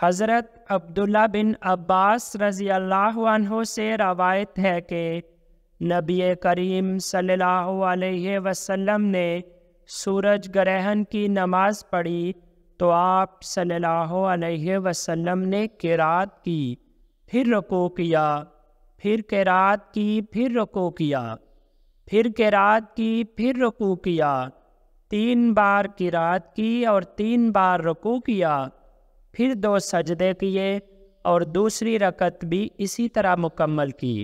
हज़रत अब्दुल्ला बिन अब्बास रज़ी अल्लाह से रवायत है कि नबी करीम सल्लल्लाहु अलैहि वसल्लम ने सूरज ग्रहण की नमाज़ पढ़ी तो आप सल्लल्लाहु अलैहि वसल्लम ने किरात की फिर रुको किया फिर किरात की फिर रुको किया फिर किरात की फिर रुको किया तीन बार किरात की और तीन बार रुको किया फिर दो सजदे किए और दूसरी रकत भी इसी तरह मुकम्मल की